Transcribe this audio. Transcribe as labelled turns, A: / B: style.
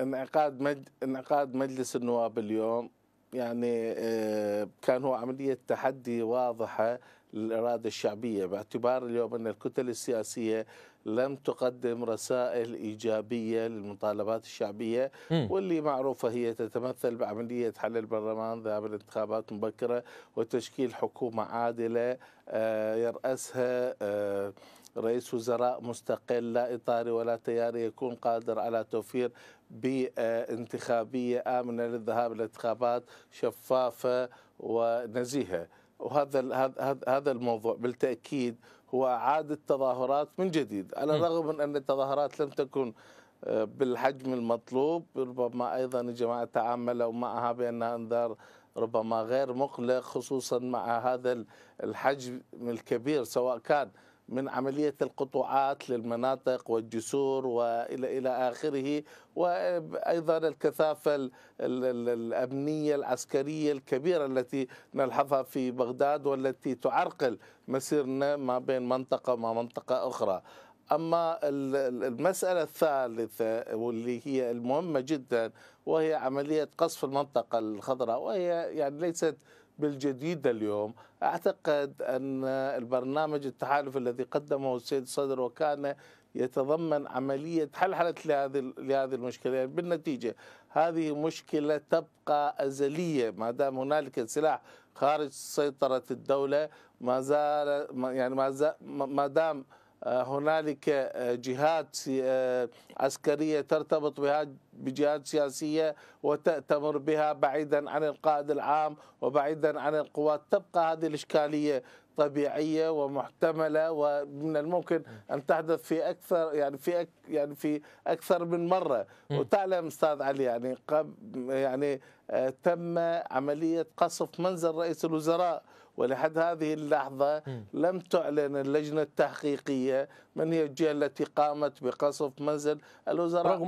A: انعقاد انعقاد مجلس النواب اليوم يعني آه، كان هو عملية تحدي واضحة للإرادة الشعبية باعتبار اليوم أن الكتل السياسية لم تقدم رسائل إيجابية للمطالبات الشعبية واللي معروفة هي تتمثل بعملية حل البرلمان ذهاب الانتخابات مبكرة وتشكيل حكومة عادلة آه، يرأسها آه، رئيس وزراء مستقل لا إطاري ولا تياري يكون قادر على توفير بانتخابية آه، آمنة للذهاب للانتخابات شفافة ونزيهة وهذا هذا الموضوع بالتأكيد هو عاد التظاهرات من جديد على الرغم من أن التظاهرات لم تكن آه، بالحجم المطلوب ربما أيضا الجماعة تعاملوا معها بأنها أنذار ربما غير مقلق خصوصا مع هذا الحجم الكبير سواء كان من عملية القطوعات للمناطق والجسور وإلى إلى آخره وأيضا الكثافة الأمنية العسكرية الكبيرة التي نلحظها في بغداد والتي تعرقل مسيرنا ما بين منطقة وما منطقة أخرى أما المسألة الثالثة واللي هي المهمة جدا وهي عملية قصف المنطقة الخضراء وهي يعني ليست بالجديد اليوم أعتقد أن البرنامج التحالف الذي قدمه السيد صدر وكان يتضمن عملية حل حالة لهذه لهذه المشكلة يعني بالنتيجة هذه مشكلة تبقى أزلية ما دام هنالك سلاح خارج سيطرة الدولة ما زال يعني ما, زال ما دام آه، هنالك آه، جهات آه، عسكريه ترتبط بها بجهات سياسية وتأتمر بها بعيدا عن القائد العام وبعيدا عن القوات تبقى هذه الإشكالية طبيعيه ومحتمله ومن الممكن ان تحدث في اكثر يعني في أك يعني في اكثر من مره وتعلم استاذ علي يعني يعني آه، تم عمليه قصف منزل رئيس الوزراء ولحد هذه اللحظة لم تعلن اللجنة التحقيقية من هي الجهة التي قامت بقصف منزل الوزراء